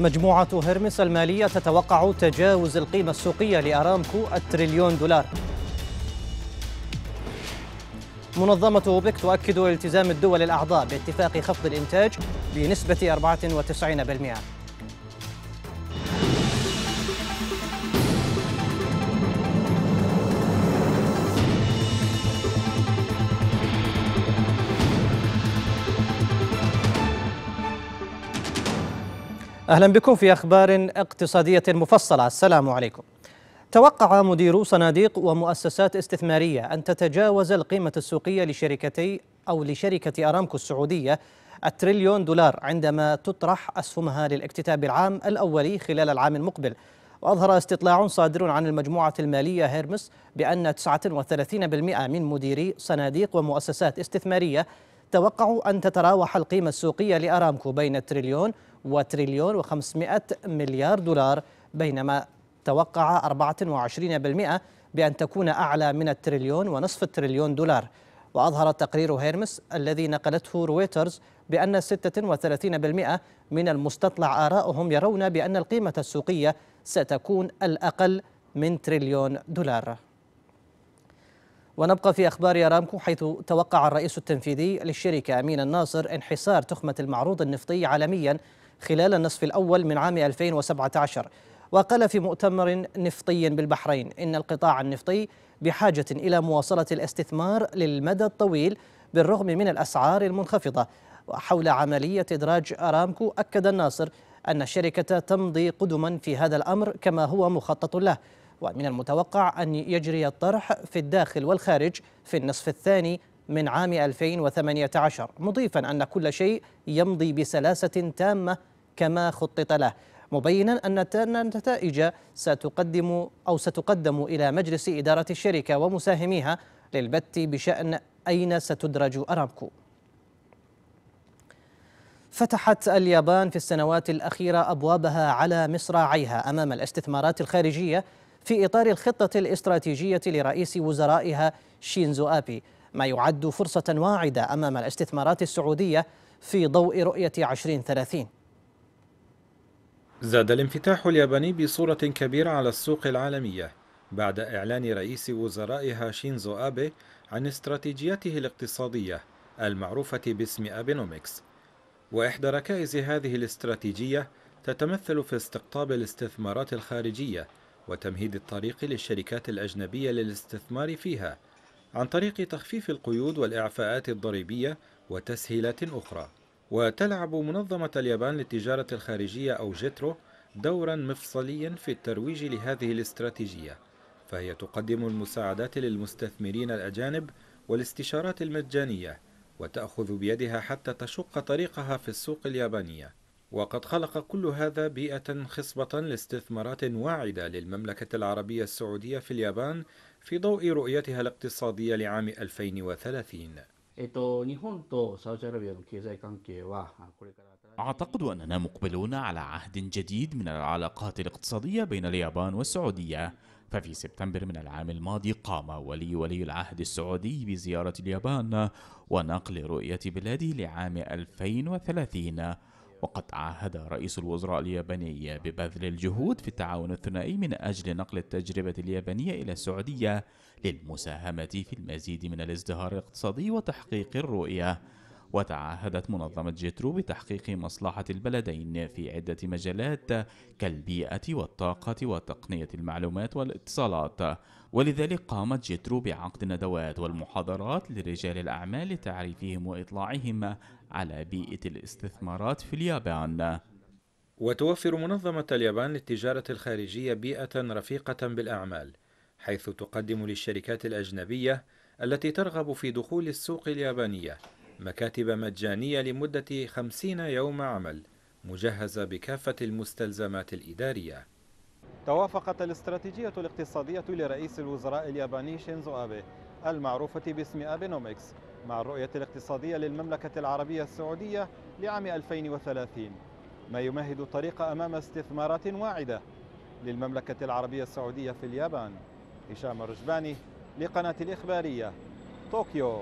مجموعة هرمس المالية تتوقع تجاوز القيمة السوقية لأرامكو التريليون دولار منظمة أوبك تؤكد التزام الدول الأعضاء باتفاق خفض الإنتاج بنسبة 94% أهلا بكم في أخبار اقتصادية مفصلة السلام عليكم توقع مديرو صناديق ومؤسسات استثمارية أن تتجاوز القيمة السوقية لشركتي أو لشركة أرامكو السعودية التريليون دولار عندما تطرح أسهمها للاكتتاب العام الأولي خلال العام المقبل وأظهر استطلاع صادر عن المجموعة المالية هيرمس بأن 39% من مديري صناديق ومؤسسات استثمارية توقعوا أن تتراوح القيمة السوقية لأرامكو بين تريليون وتريليون و500 مليار دولار بينما توقع 24% بأن تكون أعلى من التريليون ونصف التريليون دولار وأظهر تقرير هيرمس الذي نقلته رويترز بأن 36% من المستطلع آرائهم يرون بأن القيمة السوقية ستكون الأقل من تريليون دولار ونبقى في أخبار أرامكو حيث توقع الرئيس التنفيذي للشركة أمين الناصر انحسار تخمة المعروض النفطي عالميا خلال النصف الأول من عام 2017 وقال في مؤتمر نفطي بالبحرين إن القطاع النفطي بحاجة إلى مواصلة الاستثمار للمدى الطويل بالرغم من الأسعار المنخفضة وحول عملية إدراج أرامكو أكد الناصر أن الشركة تمضي قدما في هذا الأمر كما هو مخطط له ومن المتوقع أن يجري الطرح في الداخل والخارج في النصف الثاني من عام 2018 مضيفا أن كل شيء يمضي بسلاسة تامة كما خطط له مبينا أن النتائج ستقدم أو ستقدم إلى مجلس إدارة الشركة ومساهميها للبت بشأن أين ستدرج أرامكو فتحت اليابان في السنوات الأخيرة أبوابها على مصراعيها أمام الاستثمارات الخارجية في إطار الخطة الاستراتيجية لرئيس وزرائها شينزو آبي ما يعد فرصة واعدة أمام الاستثمارات السعودية في ضوء رؤية 2030 زاد الانفتاح الياباني بصورة كبيرة على السوق العالمية بعد إعلان رئيس وزرائها شينزو آبي عن استراتيجيته الاقتصادية المعروفة باسم أبينومكس وإحدى ركائز هذه الاستراتيجية تتمثل في استقطاب الاستثمارات الخارجية وتمهيد الطريق للشركات الأجنبية للاستثمار فيها عن طريق تخفيف القيود والإعفاءات الضريبية وتسهيلات أخرى وتلعب منظمة اليابان للتجارة الخارجية أو جيترو دورا مفصليا في الترويج لهذه الاستراتيجية فهي تقدم المساعدات للمستثمرين الأجانب والاستشارات المجانية وتأخذ بيدها حتى تشق طريقها في السوق اليابانية وقد خلق كل هذا بيئة خصبة لاستثمارات واعدة للمملكة العربية السعودية في اليابان في ضوء رؤيتها الاقتصادية لعام 2030 أعتقد أننا مقبلون على عهد جديد من العلاقات الاقتصادية بين اليابان والسعودية ففي سبتمبر من العام الماضي قام ولي ولي العهد السعودي بزيارة اليابان ونقل رؤية بلاده لعام 2030 وقد عاهد رئيس الوزراء الياباني ببذل الجهود في التعاون الثنائي من أجل نقل التجربة اليابانية إلى السعودية للمساهمة في المزيد من الازدهار الاقتصادي وتحقيق الرؤية وتعهدت منظمة جيترو بتحقيق مصلحة البلدين في عدة مجالات كالبيئة والطاقة وتقنية المعلومات والاتصالات ولذلك قامت جيترو بعقد ندوات والمحاضرات لرجال الأعمال لتعريفهم وإطلاعهم على بيئة الاستثمارات في اليابان وتوفر منظمة اليابان للتجارة الخارجية بيئة رفيقة بالأعمال حيث تقدم للشركات الأجنبية التي ترغب في دخول السوق اليابانية مكاتب مجانية لمدة 50 يوم عمل مجهزة بكافة المستلزمات الإدارية توافقت الاستراتيجية الاقتصادية لرئيس الوزراء الياباني شينزو أبي المعروفة باسم أبينوميكس مع الرؤية الاقتصادية للمملكة العربية السعودية لعام 2030 ما يمهد الطريق أمام استثمارات واعدة للمملكة العربية السعودية في اليابان هشام الرجباني لقناة الإخبارية طوكيو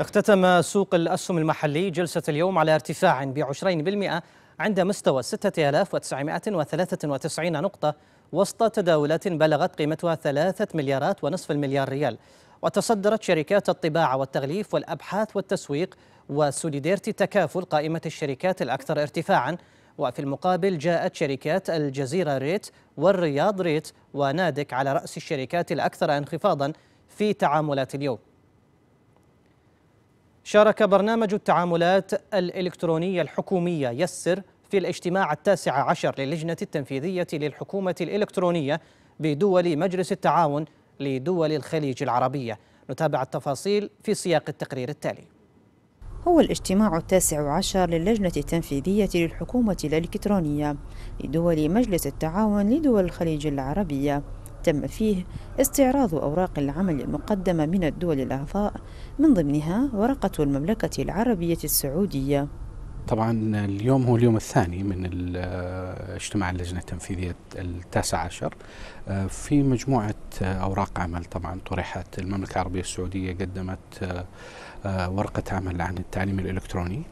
اختتم سوق الأسهم المحلي جلسة اليوم على ارتفاع بعشرين بالمئة عند مستوى 6993 نقطة وسط تداولات بلغت قيمتها 3 مليارات ونصف المليار ريال وتصدرت شركات الطباعة والتغليف والأبحاث والتسويق وسوليديرتي تكافل قائمة الشركات الأكثر ارتفاعا وفي المقابل جاءت شركات الجزيرة ريت والرياض ريت ونادك على رأس الشركات الأكثر انخفاضا في تعاملات اليوم شارك برنامج التعاملات الإلكترونية الحكومية يسر في الاجتماع التاسع عشر للجنة التنفيذية للحكومة الإلكترونية بدول مجلس التعاون لدول الخليج العربية نتابع التفاصيل في سياق التقرير التالي هو الاجتماع التاسع عشر للجنة التنفيذية للحكومة الإلكترونية لدول مجلس التعاون لدول الخليج العربية تم فيه استعراض أوراق العمل المقدمة من الدول الأعضاء من ضمنها ورقة المملكة العربية السعودية طبعا اليوم هو اليوم الثاني من اجتماع اللجنة التنفيذية التاسع عشر آه، في مجموعة أوراق عمل طبعا طرحت المملكة العربية السعودية قدمت آه، آه، ورقة عمل عن التعليم الإلكتروني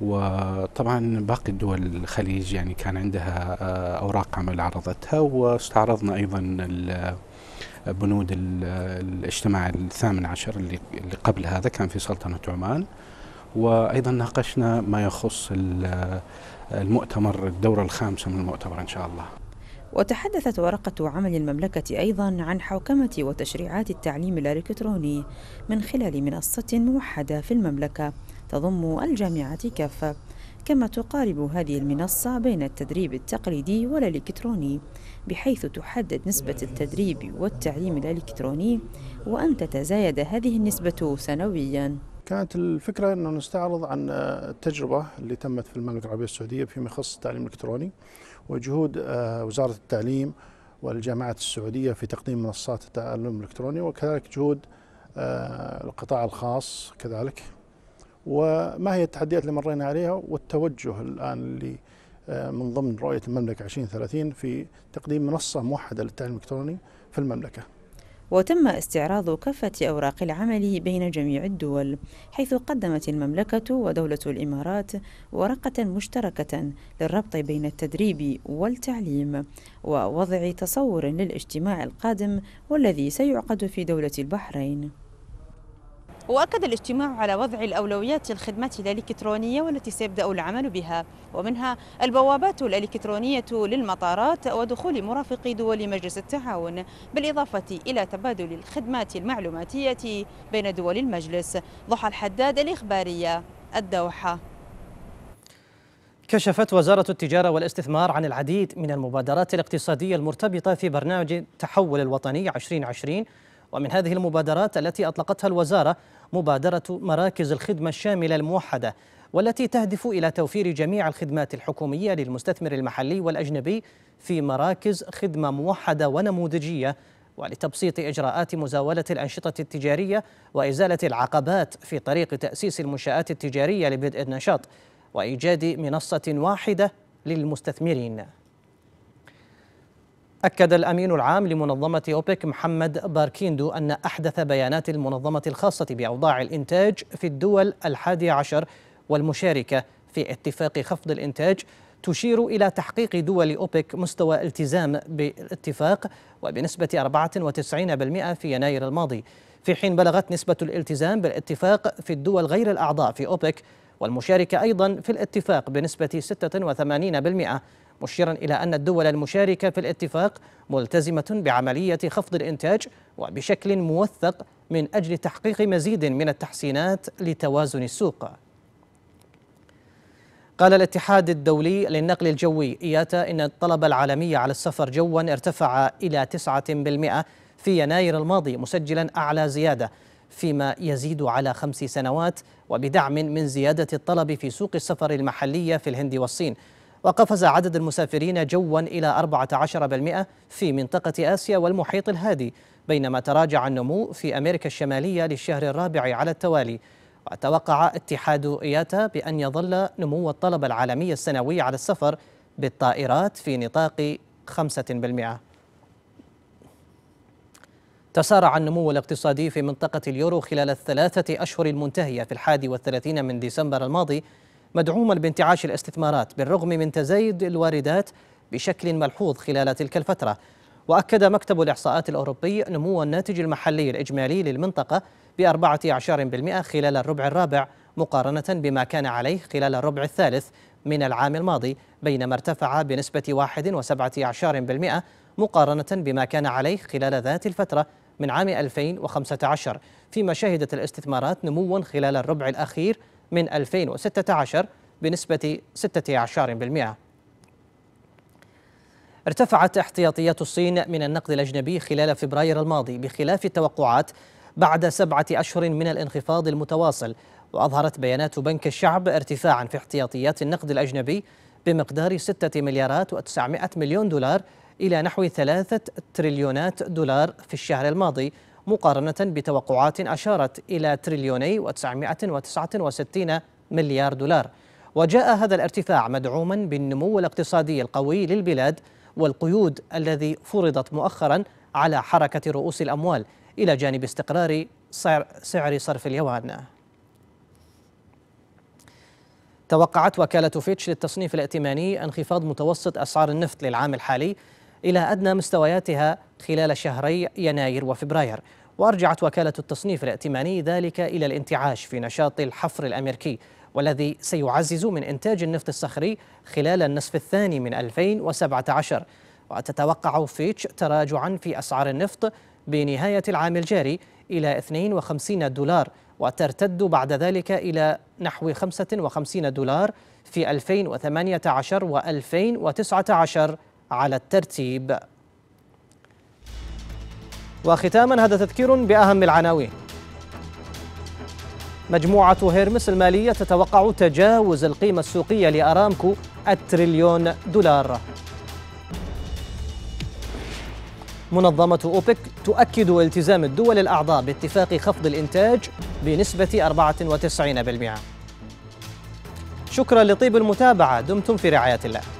وطبعا باقي الدول الخليج يعني كان عندها أوراق عمل عرضتها واستعرضنا أيضا بنود الاجتماع الثامن عشر اللي قبل هذا كان في سلطنة عمان وايضا ناقشنا ما يخص المؤتمر الدوره الخامسه من المؤتمر ان شاء الله. وتحدثت ورقة عمل المملكة أيضا عن حوكمة وتشريعات التعليم الإلكتروني من خلال منصة موحدة في المملكة تضم الجامعات كافة كما تقارب هذه المنصة بين التدريب التقليدي والإلكتروني بحيث تحدد نسبة التدريب والتعليم الإلكتروني وأن تتزايد هذه النسبة سنوياً كانت الفكرة أنه نستعرض عن التجربة آه، اللي تمت في المملكة العربية السعودية فيما يخص التعليم الإلكتروني وجهود آه، وزارة التعليم والجامعات السعودية في تقديم منصات التعلم الإلكتروني وكذلك جهود آه، القطاع الخاص كذلك وما هي التحديات اللي مرينا عليها والتوجه الآن اللي من ضمن رؤية المملكة 2030 في تقديم منصة موحدة للتعليم الإلكتروني في المملكة وتم استعراض كافة أوراق العمل بين جميع الدول حيث قدمت المملكة ودولة الإمارات ورقة مشتركة للربط بين التدريب والتعليم ووضع تصور للاجتماع القادم والذي سيعقد في دولة البحرين وأكد الاجتماع على وضع الأولويات للخدمات الإلكترونية والتي سيبدأ العمل بها ومنها البوابات الإلكترونية للمطارات ودخول مرافقي دول مجلس التعاون بالإضافة إلى تبادل الخدمات المعلوماتية بين دول المجلس ضحى الحداد الإخبارية الدوحة كشفت وزارة التجارة والاستثمار عن العديد من المبادرات الاقتصادية المرتبطة في برنامج التحول الوطني 2020 ومن هذه المبادرات التي أطلقتها الوزارة مبادرة مراكز الخدمة الشاملة الموحدة والتي تهدف إلى توفير جميع الخدمات الحكومية للمستثمر المحلي والأجنبي في مراكز خدمة موحدة ونموذجية ولتبسيط إجراءات مزاولة الأنشطة التجارية وإزالة العقبات في طريق تأسيس المنشآت التجارية لبدء النشاط وإيجاد منصة واحدة للمستثمرين أكد الأمين العام لمنظمة أوبك محمد باركيندو أن أحدث بيانات المنظمة الخاصة بأوضاع الإنتاج في الدول الحادي عشر والمشاركة في اتفاق خفض الإنتاج تشير إلى تحقيق دول أوبك مستوى التزام بالاتفاق وبنسبة 94% في يناير الماضي في حين بلغت نسبة الالتزام بالاتفاق في الدول غير الأعضاء في أوبك والمشاركة أيضا في الاتفاق بنسبة 86% مشيرا إلى أن الدول المشاركة في الاتفاق ملتزمة بعملية خفض الإنتاج وبشكل موثق من أجل تحقيق مزيد من التحسينات لتوازن السوق قال الاتحاد الدولي للنقل الجوي إياتا إن الطلب العالمي على السفر جوا ارتفع إلى 9% في يناير الماضي مسجلا أعلى زيادة فيما يزيد على خمس سنوات وبدعم من زيادة الطلب في سوق السفر المحلية في الهند والصين وقفز عدد المسافرين جوا إلى 14% في منطقة آسيا والمحيط الهادي بينما تراجع النمو في أمريكا الشمالية للشهر الرابع على التوالي وتوقع اتحاد إياتا بأن يظل نمو الطلب العالمي السنوي على السفر بالطائرات في نطاق 5% تسارع النمو الاقتصادي في منطقة اليورو خلال الثلاثة أشهر المنتهية في الحادي والثلاثين من ديسمبر الماضي مدعوما بانتعاش الاستثمارات بالرغم من تزايد الواردات بشكل ملحوظ خلال تلك الفترة وأكد مكتب الإحصاءات الأوروبي نمو الناتج المحلي الإجمالي للمنطقة بأربعة أعشار بالمئة خلال الربع الرابع مقارنة بما كان عليه خلال الربع الثالث من العام الماضي بينما ارتفع بنسبة واحد وسبعة أعشار بالمئة مقارنة بما كان عليه خلال ذات الفترة من عام 2015 فيما شهدت الاستثمارات نموا خلال الربع الأخير من 2016 بنسبة 16% ارتفعت احتياطيات الصين من النقد الأجنبي خلال فبراير الماضي بخلاف التوقعات بعد سبعة أشهر من الانخفاض المتواصل وأظهرت بيانات بنك الشعب ارتفاعا في احتياطيات النقد الأجنبي بمقدار 6 مليارات و900 مليون دولار إلى نحو 3 تريليونات دولار في الشهر الماضي مقارنة بتوقعات أشارت إلى تريليوني و969 مليار دولار وجاء هذا الارتفاع مدعوما بالنمو الاقتصادي القوي للبلاد والقيود الذي فرضت مؤخرا على حركة رؤوس الأموال إلى جانب استقرار سعر صرف اليوان توقعت وكالة فيتش للتصنيف الائتماني انخفاض متوسط أسعار النفط للعام الحالي إلى أدنى مستوياتها خلال شهري يناير وفبراير وأرجعت وكالة التصنيف الائتماني ذلك إلى الانتعاش في نشاط الحفر الأمريكي والذي سيعزز من إنتاج النفط الصخري خلال النصف الثاني من 2017 وتتوقع فيتش تراجعا في أسعار النفط بنهاية العام الجاري إلى 52 دولار وترتد بعد ذلك إلى نحو 55 دولار في 2018 و2019 على الترتيب وختاما هذا تذكير بأهم العناوين مجموعة هيرمس المالية تتوقع تجاوز القيمة السوقية لأرامكو التريليون دولار منظمة أوبك تؤكد التزام الدول الأعضاء باتفاق خفض الإنتاج بنسبة 94% شكرا لطيب المتابعة دمتم في رعاية الله